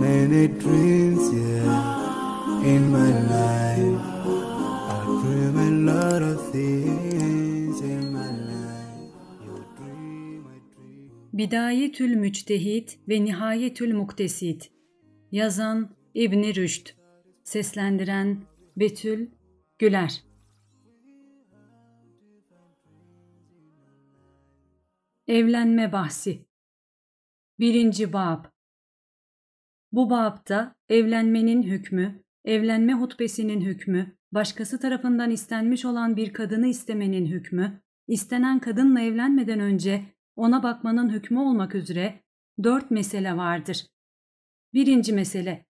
many dreams, Bidayetül Müçtehit ve Nihayetül Muktesit Yazan İbni Rüşd Seslendiren Betül Güler Evlenme bahsi. 1. bab. Bu babda evlenmenin hükmü, evlenme hutbesinin hükmü, başkası tarafından istenmiş olan bir kadını istemenin hükmü, istenen kadınla evlenmeden önce ona bakmanın hükmü olmak üzere dört mesele vardır. Birinci mesele.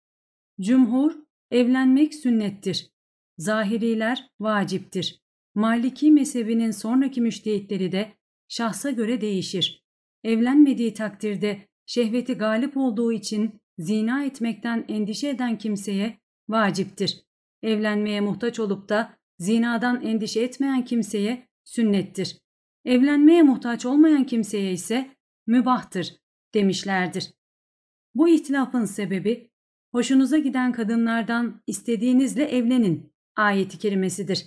Cumhur, evlenmek sünnettir. Zahiriler vaciptir. Maliki mezhebinin sonraki müştehitleri de şahsa göre değişir. Evlenmediği takdirde şehveti galip olduğu için zina etmekten endişe eden kimseye vaciptir. Evlenmeye muhtaç olup da zinadan endişe etmeyen kimseye sünnettir. Evlenmeye muhtaç olmayan kimseye ise mübahtır demişlerdir. Bu ihtilafın sebebi hoşunuza giden kadınlardan istediğinizle evlenin ayeti kerimesidir.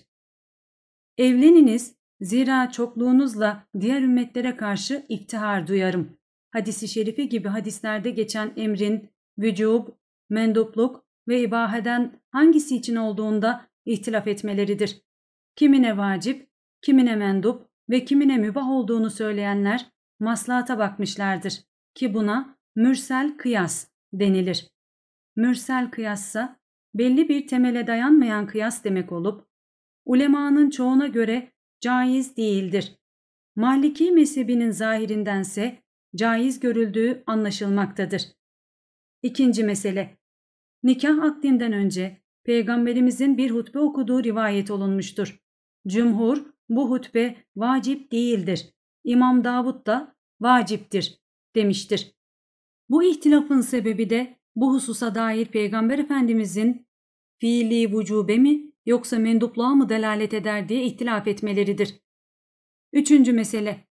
Evleniniz Zira çokluğunuzla diğer ümmetlere karşı iftihar duyarım. Hadisi şerifi gibi hadislerde geçen emrin, vücub, mendupluk ve ibaheden hangisi için olduğunda ihtilaf etmeleridir. Kimine vacip, kimine mendup ve kimine mübah olduğunu söyleyenler maslahata bakmışlardır ki buna mürsel kıyas denilir. Mürsel kıyassa belli bir temele dayanmayan kıyas demek olup, ulemanın çoğuna göre caiz değildir. Maliki mezhebinin zahirindense caiz görüldüğü anlaşılmaktadır. İkinci mesele. Nikah akdinden önce Peygamberimizin bir hutbe okuduğu rivayet olunmuştur. Cumhur bu hutbe vacip değildir. İmam Davud da vaciptir demiştir. Bu ihtilafın sebebi de bu hususa dair Peygamber Efendimizin fiili vücube mi yoksa mendupluğa mı delalet eder diye ihtilaf etmeleridir. Üçüncü mesele.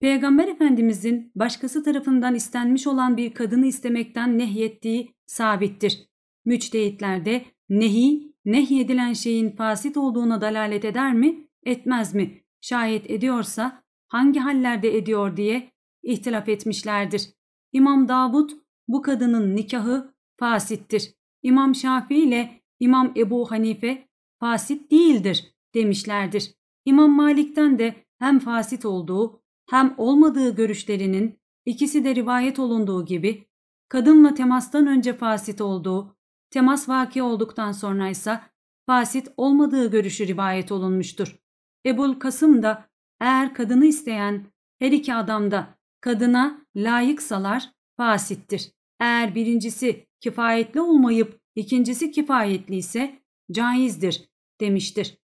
Peygamber Efendimizin başkası tarafından istenmiş olan bir kadını istemekten nehyettiği sabittir. Müçtehitlerde nehi, nehyedilen şeyin fasit olduğuna dalalet eder mi, etmez mi? Şayet ediyorsa hangi hallerde ediyor diye ihtilaf etmişlerdir. İmam Davud bu kadının nikahı fasittir. İmam Şafii ile İmam Ebu Hanife fasit değildir demişlerdir. İmam Malik'ten de hem fasit olduğu hem olmadığı görüşlerinin ikisi de rivayet olunduğu gibi kadınla temastan önce fasit olduğu, temas vaki olduktan sonra ise fasit olmadığı görüşü rivayet olunmuştur. Ebul Kasım da eğer kadını isteyen her iki adam da kadına layıksalar fasittir. Eğer birincisi kifayetli olmayıp ikincisi kifayetli ise caizdir demiştir.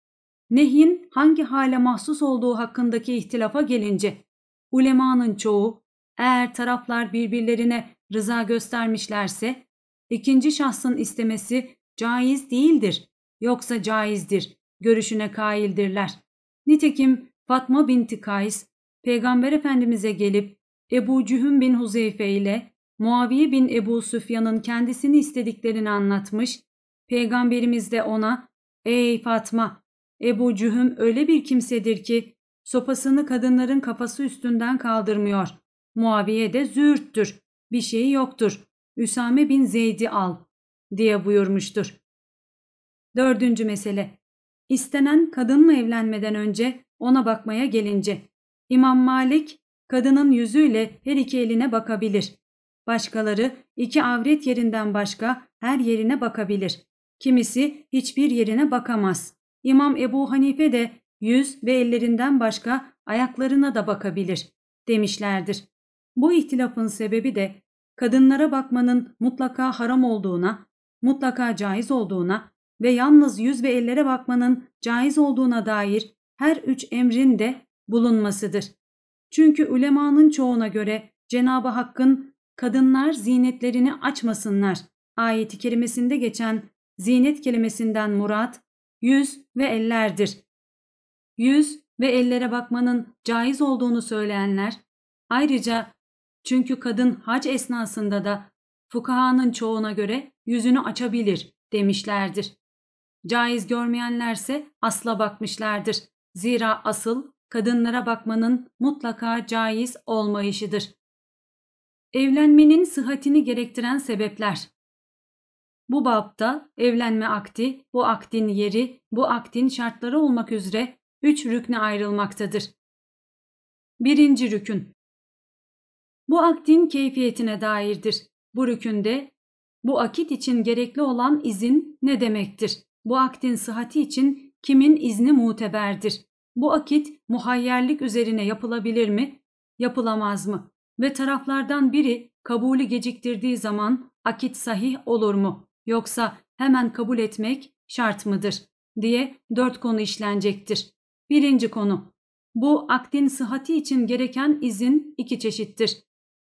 Nehyin hangi hale mahsus olduğu hakkındaki ihtilafa gelince ulemanın çoğu eğer taraflar birbirlerine rıza göstermişlerse ikinci şahsın istemesi caiz değildir yoksa caizdir görüşüne kaildirler. Nitekim Fatma binti Kays Peygamber Efendimize gelip Ebu Cühüm bin Huzeyfe ile Muaviye bin Ebu Süfyan'ın kendisini istediklerini anlatmış, Peygamberimiz de ona Ey Fatma! Ebu Cühüm öyle bir kimsedir ki sopasını kadınların kafası üstünden kaldırmıyor. Muaviye de züğürttür, bir şeyi yoktur. Üsame bin Zeyd'i al diye buyurmuştur. Dördüncü mesele. İstenen kadınla evlenmeden önce ona bakmaya gelince. İmam Malik kadının yüzüyle her iki eline bakabilir. Başkaları iki avret yerinden başka her yerine bakabilir. Kimisi hiçbir yerine bakamaz. İmam Ebu Hanife de yüz ve ellerinden başka ayaklarına da bakabilir demişlerdir. Bu ihtilafın sebebi de kadınlara bakmanın mutlaka haram olduğuna, mutlaka caiz olduğuna ve yalnız yüz ve ellere bakmanın caiz olduğuna dair her üç emrin de bulunmasıdır. Çünkü ulemanın çoğuna göre Cenab-ı Hakk'ın kadınlar zinetlerini açmasınlar ayeti kerimesinde geçen Zinet kelimesinden murat yüz ve ellerdir. Yüz ve ellere bakmanın caiz olduğunu söyleyenler ayrıca çünkü kadın hac esnasında da fukahanın çoğuna göre yüzünü açabilir demişlerdir. Caiz görmeyenlerse asla bakmışlardır. Zira asıl kadınlara bakmanın mutlaka caiz olmayışıdır. Evlenmenin sıhhatini gerektiren sebepler bu bapta evlenme akdi, bu akdin yeri, bu akdin şartları olmak üzere üç rükne ayrılmaktadır. Birinci rükün Bu akdin keyfiyetine dairdir. Bu rükünde bu akit için gerekli olan izin ne demektir? Bu akdin sıhhati için kimin izni muteberdir? Bu akit muhayyerlik üzerine yapılabilir mi, yapılamaz mı? Ve taraflardan biri kabulü geciktirdiği zaman akit sahih olur mu? yoksa hemen kabul etmek şart mıdır diye dört konu işlenecektir. Birinci konu. Bu akdin sıhhati için gereken izin iki çeşittir.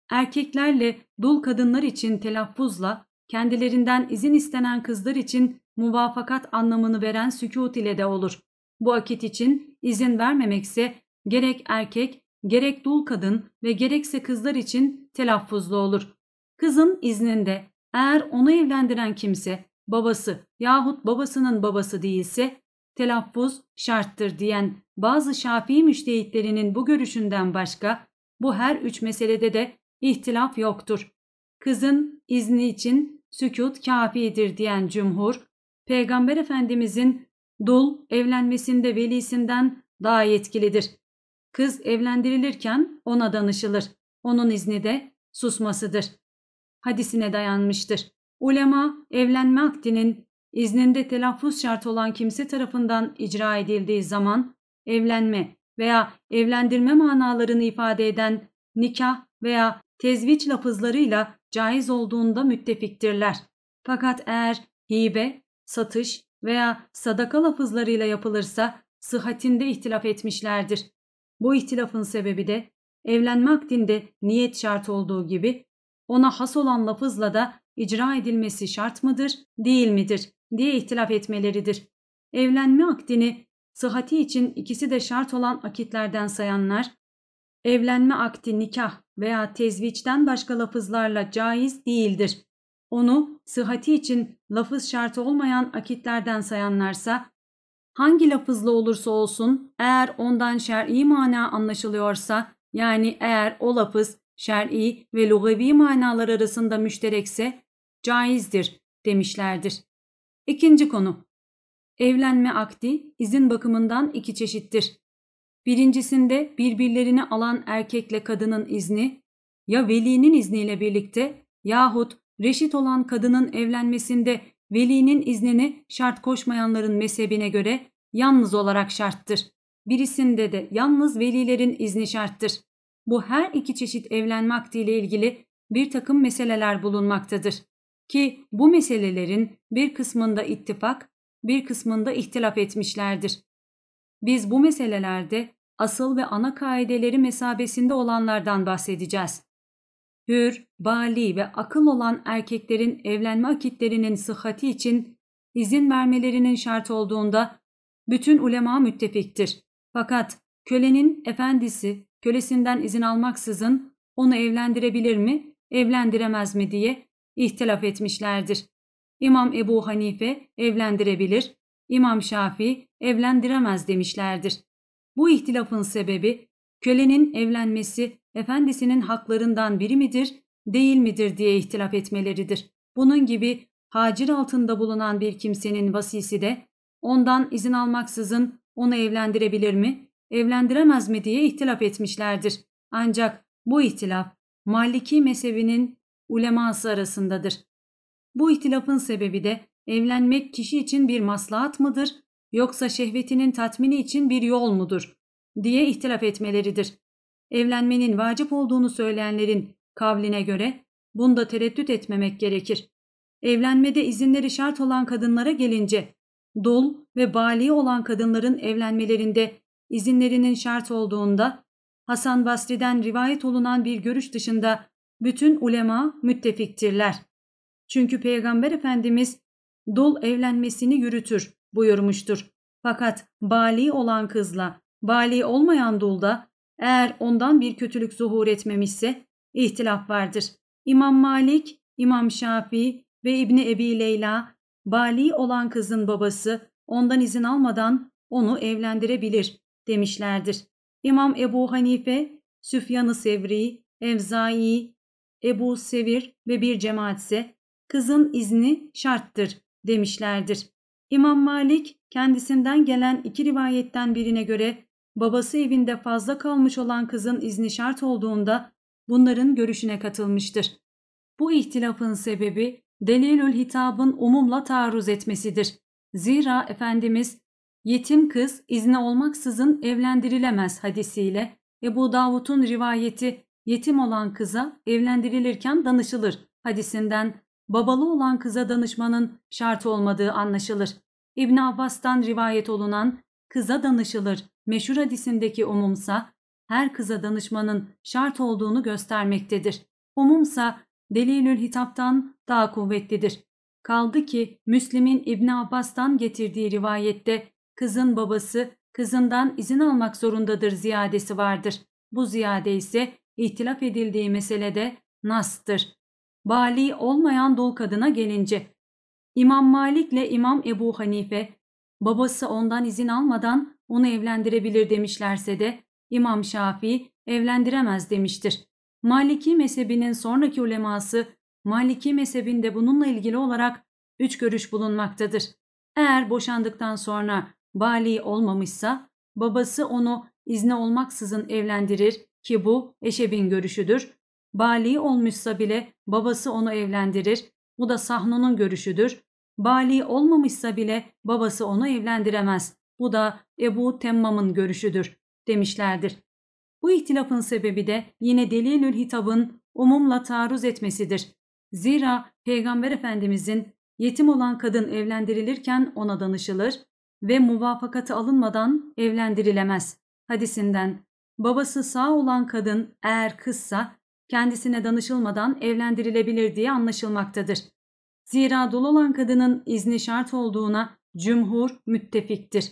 Erkeklerle dul kadınlar için telaffuzla, kendilerinden izin istenen kızlar için muvafakat anlamını veren sükut ile de olur. Bu akit için izin vermemekse gerek erkek, gerek dul kadın ve gerekse kızlar için telaffuzlu olur. Kızın izninde eğer onu evlendiren kimse babası yahut babasının babası değilse telaffuz şarttır diyen bazı Şafii müştehitlerinin bu görüşünden başka bu her üç meselede de ihtilaf yoktur. Kızın izni için sükut kafidir diyen cumhur, Peygamber Efendimizin dul evlenmesinde velisinden daha yetkilidir. Kız evlendirilirken ona danışılır. Onun izni de susmasıdır hadisine dayanmıştır. Ulema evlenme akdinin izninde telaffuz şart olan kimse tarafından icra edildiği zaman evlenme veya evlendirme manalarını ifade eden nikah veya tezviç lafızlarıyla caiz olduğunda müttefiktirler. Fakat eğer hibe, satış veya sadaka lafızlarıyla yapılırsa sıhhatinde ihtilaf etmişlerdir. Bu ihtilafın sebebi de evlenme akdinde niyet şart olduğu gibi ona has olan lafızla da icra edilmesi şart mıdır, değil midir diye ihtilaf etmeleridir. Evlenme akdini sıhhati için ikisi de şart olan akitlerden sayanlar, evlenme akdi nikah veya tezviçten başka lafızlarla caiz değildir. Onu sıhhati için lafız şartı olmayan akitlerden sayanlarsa, hangi lafızla olursa olsun eğer ondan şer'i mana anlaşılıyorsa, yani eğer o lafız şer'i ve lugavi manalar arasında müşterekse caizdir demişlerdir. İkinci konu. Evlenme akdi izin bakımından iki çeşittir. Birincisinde birbirlerini alan erkekle kadının izni ya velinin izniyle birlikte yahut reşit olan kadının evlenmesinde velinin iznini şart koşmayanların mezhebine göre yalnız olarak şarttır. Birisinde de yalnız velilerin izni şarttır bu her iki çeşit evlenme akdiyle ilgili bir takım meseleler bulunmaktadır. Ki bu meselelerin bir kısmında ittifak, bir kısmında ihtilaf etmişlerdir. Biz bu meselelerde asıl ve ana kaideleri mesabesinde olanlardan bahsedeceğiz. Hür, bali ve akıl olan erkeklerin evlenme akitlerinin sıhhati için izin vermelerinin şart olduğunda bütün ulema müttefiktir. Fakat kölenin efendisi kölesinden izin almaksızın onu evlendirebilir mi, evlendiremez mi diye ihtilaf etmişlerdir. İmam Ebu Hanife evlendirebilir, İmam Şafii evlendiremez demişlerdir. Bu ihtilafın sebebi kölenin evlenmesi efendisinin haklarından biri midir, değil midir diye ihtilaf etmeleridir. Bunun gibi hacir altında bulunan bir kimsenin vasisi de ondan izin almaksızın onu evlendirebilir mi, evlendiremez mi diye ihtilaf etmişlerdir. Ancak bu ihtilaf Maliki mezhebinin uleması arasındadır. Bu ihtilafın sebebi de evlenmek kişi için bir maslahat mıdır yoksa şehvetinin tatmini için bir yol mudur diye ihtilaf etmeleridir. Evlenmenin vacip olduğunu söyleyenlerin kavline göre bunda tereddüt etmemek gerekir. Evlenmede izinleri şart olan kadınlara gelince dol ve bali olan kadınların evlenmelerinde izinlerinin şart olduğunda Hasan Basri'den rivayet olunan bir görüş dışında bütün ulema müttefiktirler. Çünkü Peygamber Efendimiz dul evlenmesini yürütür buyurmuştur. Fakat bali olan kızla bali olmayan dulda eğer ondan bir kötülük zuhur etmemişse ihtilaf vardır. İmam Malik, İmam Şafii ve İbni Ebi Leyla bali olan kızın babası ondan izin almadan onu evlendirebilir demişlerdir. İmam Ebu Hanife, Süfyan-ı Sevri, Evzai, Ebu Sevir ve bir cemaat ise kızın izni şarttır demişlerdir. İmam Malik kendisinden gelen iki rivayetten birine göre babası evinde fazla kalmış olan kızın izni şart olduğunda bunların görüşüne katılmıştır. Bu ihtilafın sebebi Delilül Hitab'ın umumla taarruz etmesidir. Zira Efendimiz yetim kız izni olmaksızın evlendirilemez hadisiyle Ebu Davud'un rivayeti yetim olan kıza evlendirilirken danışılır hadisinden babalı olan kıza danışmanın şart olmadığı anlaşılır. İbn Abbas'tan rivayet olunan kıza danışılır meşhur hadisindeki umumsa her kıza danışmanın şart olduğunu göstermektedir. Umumsa delilül hitaptan daha kuvvetlidir. Kaldı ki Müslim'in İbn Abbas'tan getirdiği rivayette kızın babası kızından izin almak zorundadır ziyadesi vardır. Bu ziyade ise ihtilaf edildiği meselede nastır. Bali olmayan dul kadına gelince İmam Malik Malik'le İmam Ebu Hanife babası ondan izin almadan onu evlendirebilir demişlerse de İmam Şafii evlendiremez demiştir. Maliki mezhebinin sonraki uleması Maliki mezhebinde bununla ilgili olarak üç görüş bulunmaktadır. Eğer boşandıktan sonra bali olmamışsa babası onu izne olmaksızın evlendirir ki bu Eşeb'in görüşüdür. Bali olmuşsa bile babası onu evlendirir. Bu da Sahnun'un görüşüdür. Bali olmamışsa bile babası onu evlendiremez. Bu da Ebu Temmam'ın görüşüdür demişlerdir. Bu ihtilafın sebebi de yine Delilül Hitab'ın umumla taarruz etmesidir. Zira Peygamber Efendimizin yetim olan kadın evlendirilirken ona danışılır, ve muvafakatı alınmadan evlendirilemez hadisinden. Babası sağ olan kadın eğer kızsa kendisine danışılmadan evlendirilebilir diye anlaşılmaktadır. Zira dul olan kadının izni şart olduğuna cumhur müttefiktir.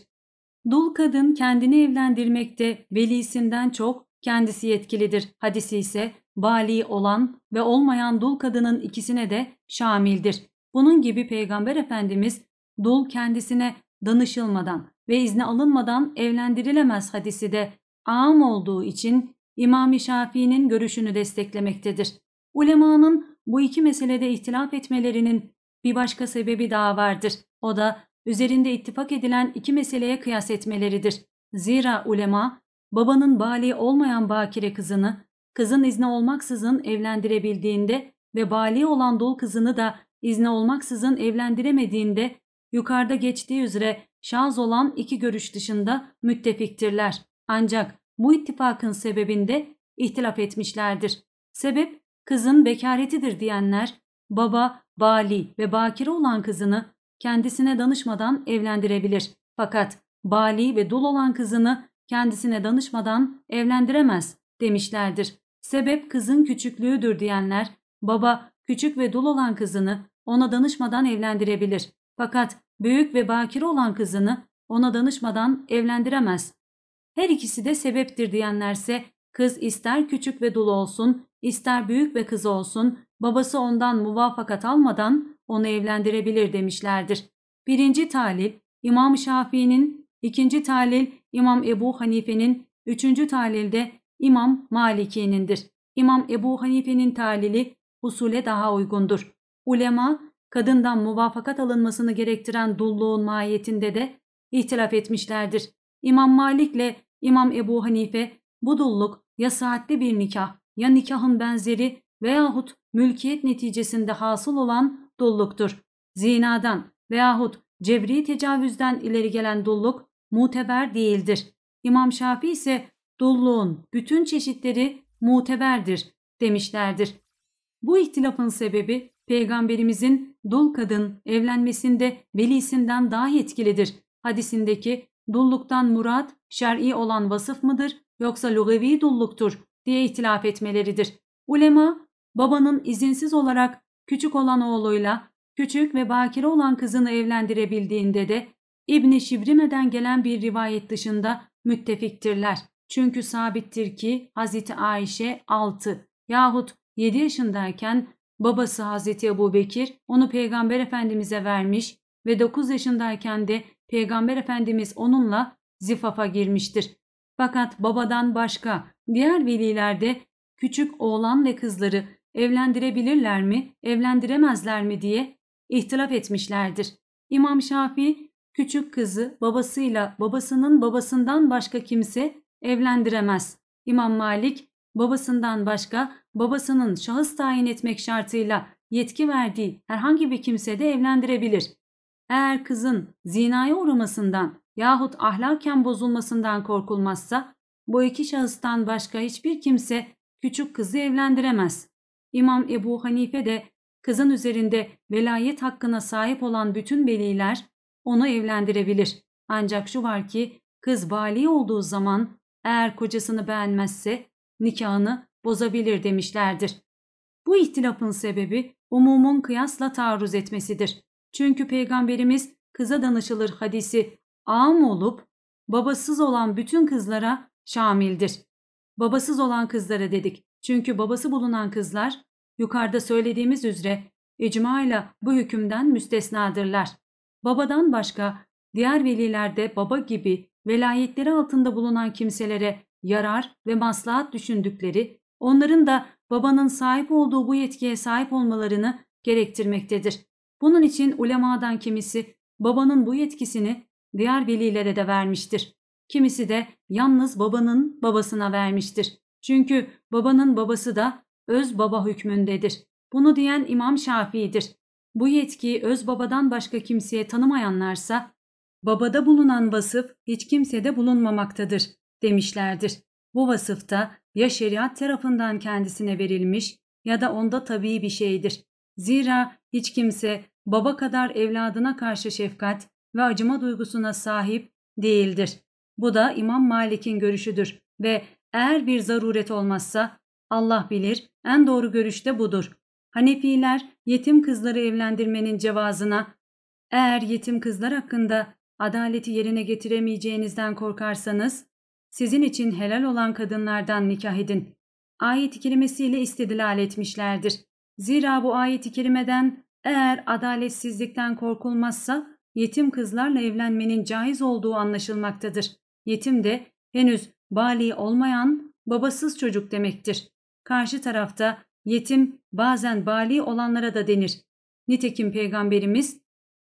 Dul kadın kendini evlendirmekte velisinden çok kendisi yetkilidir. Hadisi ise bali olan ve olmayan dul kadının ikisine de şamildir. Bunun gibi Peygamber Efendimiz dul kendisine danışılmadan ve izne alınmadan evlendirilemez hadisi de am olduğu için İmam-ı Şafii'nin görüşünü desteklemektedir. Ulemanın bu iki meselede ihtilaf etmelerinin bir başka sebebi daha vardır. O da üzerinde ittifak edilen iki meseleye kıyas etmeleridir. Zira ulema, babanın bali olmayan bakire kızını, kızın izne olmaksızın evlendirebildiğinde ve bali olan dul kızını da izne olmaksızın evlendiremediğinde yukarıda geçtiği üzere şaz olan iki görüş dışında müttefiktirler. Ancak bu ittifakın sebebinde ihtilaf etmişlerdir. Sebep kızın bekaretidir diyenler baba, bali ve bakire olan kızını kendisine danışmadan evlendirebilir. Fakat bali ve dul olan kızını kendisine danışmadan evlendiremez demişlerdir. Sebep kızın küçüklüğüdür diyenler baba küçük ve dul olan kızını ona danışmadan evlendirebilir. Fakat büyük ve bakire olan kızını ona danışmadan evlendiremez. Her ikisi de sebeptir diyenlerse kız ister küçük ve dul olsun, ister büyük ve kız olsun, babası ondan muvafakat almadan onu evlendirebilir demişlerdir. Birinci talil İmam Şafii'nin, ikinci talil İmam Ebu Hanife'nin, üçüncü talil de İmam Maliki'nindir. İmam Ebu Hanife'nin talili usule daha uygundur. Ulema kadından muvafakat alınmasını gerektiren dulluğun mahiyetinde de ihtilaf etmişlerdir. İmam Malik'le İmam Ebu Hanife bu dulluk ya saatli bir nikah ya nikahın benzeri veyahut mülkiyet neticesinde hasıl olan dulluktur. Zinadan veyahut cebri tecavüzden ileri gelen dulluk muteber değildir. İmam Şafii ise dulluğun bütün çeşitleri muteberdir demişlerdir. Bu ihtilafın sebebi Peygamberimizin dul kadın evlenmesinde velisinden daha yetkilidir. Hadisindeki dulluktan murat şer'i olan vasıf mıdır yoksa lugevi dulluktur diye ihtilaf etmeleridir. Ulema babanın izinsiz olarak küçük olan oğluyla küçük ve bakire olan kızını evlendirebildiğinde de İbni Şibrime'den gelen bir rivayet dışında müttefiktirler. Çünkü sabittir ki Hz. Ayşe 6 yahut 7 yaşındayken Babası Hazreti Ebu Bekir onu Peygamber Efendimiz'e vermiş ve 9 yaşındayken de Peygamber Efendimiz onunla zifafa girmiştir. Fakat babadan başka diğer velilerde küçük oğlan ve kızları evlendirebilirler mi, evlendiremezler mi diye ihtilaf etmişlerdir. İmam Şafii küçük kızı babasıyla babasının babasından başka kimse evlendiremez. İmam Malik babasından başka babasının şahıs tayin etmek şartıyla yetki verdiği herhangi bir kimse de evlendirebilir. Eğer kızın zinaya uğramasından yahut ahlaken bozulmasından korkulmazsa bu iki şahıstan başka hiçbir kimse küçük kızı evlendiremez. İmam Ebu Hanife de kızın üzerinde velayet hakkına sahip olan bütün veliler onu evlendirebilir. Ancak şu var ki kız vali olduğu zaman eğer kocasını beğenmezse nikahını bozabilir demişlerdir. Bu ihtilafın sebebi umumun kıyasla taarruz etmesidir. Çünkü Peygamberimiz kıza danışılır hadisi am olup babasız olan bütün kızlara şamildir. Babasız olan kızlara dedik. Çünkü babası bulunan kızlar yukarıda söylediğimiz üzere icma ile bu hükümden müstesnadırlar. Babadan başka diğer velilerde baba gibi velayetleri altında bulunan kimselere yarar ve maslahat düşündükleri onların da babanın sahip olduğu bu yetkiye sahip olmalarını gerektirmektedir. Bunun için ulemadan kimisi babanın bu yetkisini diğer velilere de vermiştir. Kimisi de yalnız babanın babasına vermiştir. Çünkü babanın babası da öz baba hükmündedir. Bunu diyen İmam Şafii'dir. Bu yetkiyi öz babadan başka kimseye tanımayanlarsa babada bulunan vasıf hiç kimsede bulunmamaktadır demişlerdir. Bu vasıfta ya şeriat tarafından kendisine verilmiş ya da onda tabii bir şeydir. Zira hiç kimse baba kadar evladına karşı şefkat ve acıma duygusuna sahip değildir. Bu da İmam Malik'in görüşüdür ve eğer bir zaruret olmazsa Allah bilir en doğru görüş de budur. Hanefiler yetim kızları evlendirmenin cevazına eğer yetim kızlar hakkında adaleti yerine getiremeyeceğinizden korkarsanız sizin için helal olan kadınlardan nikah edin. Ayet-i kerimesiyle istidlal etmişlerdir. Zira bu ayet-i kerimeden eğer adaletsizlikten korkulmazsa yetim kızlarla evlenmenin caiz olduğu anlaşılmaktadır. Yetim de henüz bali olmayan babasız çocuk demektir. Karşı tarafta yetim bazen bali olanlara da denir. Nitekim peygamberimiz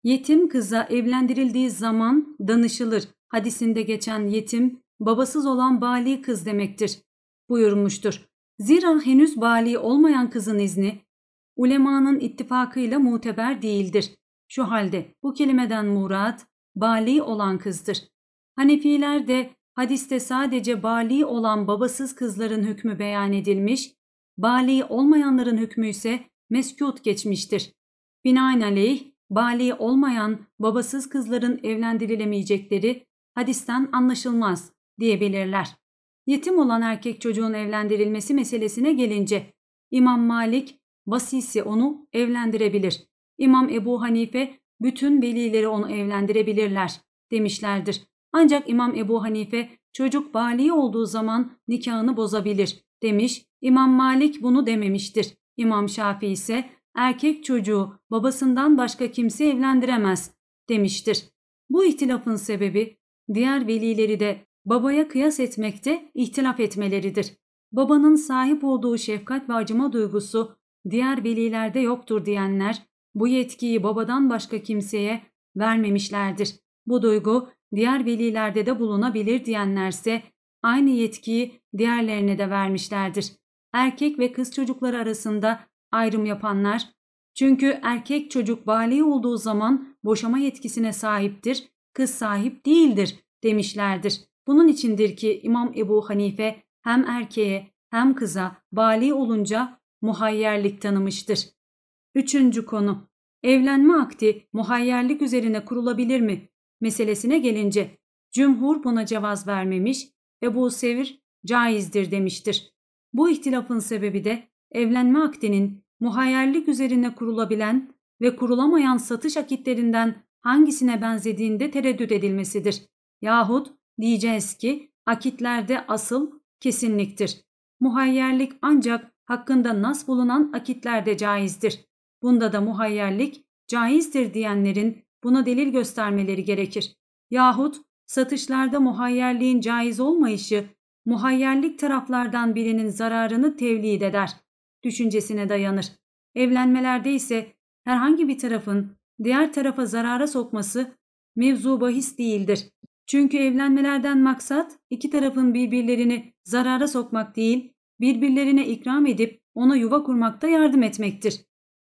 yetim kıza evlendirildiği zaman danışılır hadisinde geçen yetim babasız olan bali kız demektir buyurmuştur. Zira henüz bali olmayan kızın izni ulemanın ittifakıyla muteber değildir. Şu halde bu kelimeden murat bali olan kızdır. Hanefiler de hadiste sadece bali olan babasız kızların hükmü beyan edilmiş, bali olmayanların hükmü ise meskut geçmiştir. Binaenaleyh bali olmayan babasız kızların evlendirilemeyecekleri hadisten anlaşılmaz diyebilirler. Yetim olan erkek çocuğun evlendirilmesi meselesine gelince İmam Malik vasisi onu evlendirebilir. İmam Ebu Hanife bütün velileri onu evlendirebilirler demişlerdir. Ancak İmam Ebu Hanife çocuk bali olduğu zaman nikahını bozabilir demiş. İmam Malik bunu dememiştir. İmam Şafii ise erkek çocuğu babasından başka kimse evlendiremez demiştir. Bu ihtilafın sebebi diğer velileri de babaya kıyas etmekte ihtilaf etmeleridir. Babanın sahip olduğu şefkat ve acıma duygusu diğer velilerde yoktur diyenler bu yetkiyi babadan başka kimseye vermemişlerdir. Bu duygu diğer velilerde de bulunabilir diyenlerse aynı yetkiyi diğerlerine de vermişlerdir. Erkek ve kız çocukları arasında ayrım yapanlar çünkü erkek çocuk bali olduğu zaman boşama yetkisine sahiptir, kız sahip değildir demişlerdir. Bunun içindir ki İmam Ebu Hanife hem erkeğe hem kıza bali olunca muhayyerlik tanımıştır. Üçüncü konu. Evlenme akdi muhayyerlik üzerine kurulabilir mi? Meselesine gelince cumhur buna cevaz vermemiş, Ebu Sevir caizdir demiştir. Bu ihtilafın sebebi de evlenme akdinin muhayyerlik üzerine kurulabilen ve kurulamayan satış akitlerinden hangisine benzediğinde tereddüt edilmesidir. Yahut Diyeceğiz ki akitlerde asıl kesinliktir. Muhayyerlik ancak hakkında nas bulunan akitlerde caizdir. Bunda da muhayyerlik caizdir diyenlerin buna delil göstermeleri gerekir. Yahut satışlarda muhayyerliğin caiz olmayışı muhayyerlik taraflardan birinin zararını tevlid eder düşüncesine dayanır. Evlenmelerde ise herhangi bir tarafın diğer tarafa zarara sokması mevzu bahis değildir. Çünkü evlenmelerden maksat iki tarafın birbirlerini zarara sokmak değil, birbirlerine ikram edip ona yuva kurmakta yardım etmektir.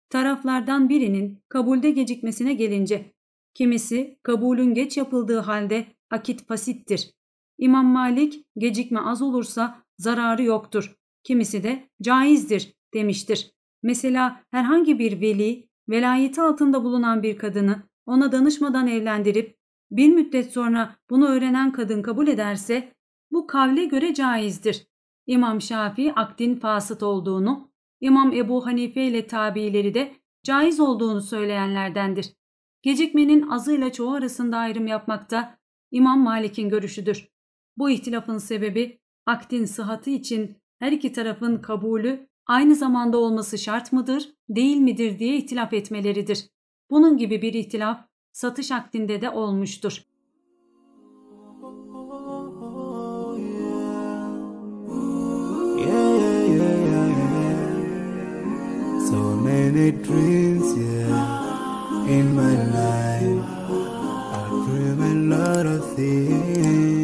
Taraflardan birinin kabulde gecikmesine gelince, kimisi kabulün geç yapıldığı halde akit pasittir. İmam Malik gecikme az olursa zararı yoktur, kimisi de caizdir demiştir. Mesela herhangi bir veli, velayeti altında bulunan bir kadını ona danışmadan evlendirip bir müddet sonra bunu öğrenen kadın kabul ederse bu kavle göre caizdir. İmam Şafii akdin fasıt olduğunu, İmam Ebu Hanife ile tabiileri de caiz olduğunu söyleyenlerdendir. Gecikmenin azıyla çoğu arasında ayrım yapmakta İmam Malik'in görüşüdür. Bu ihtilafın sebebi akdin sıhhatı için her iki tarafın kabulü aynı zamanda olması şart mıdır, değil midir diye ihtilaf etmeleridir. Bunun gibi bir ihtilaf satış akdinde de olmuştur. in my life. I dream a lot of things.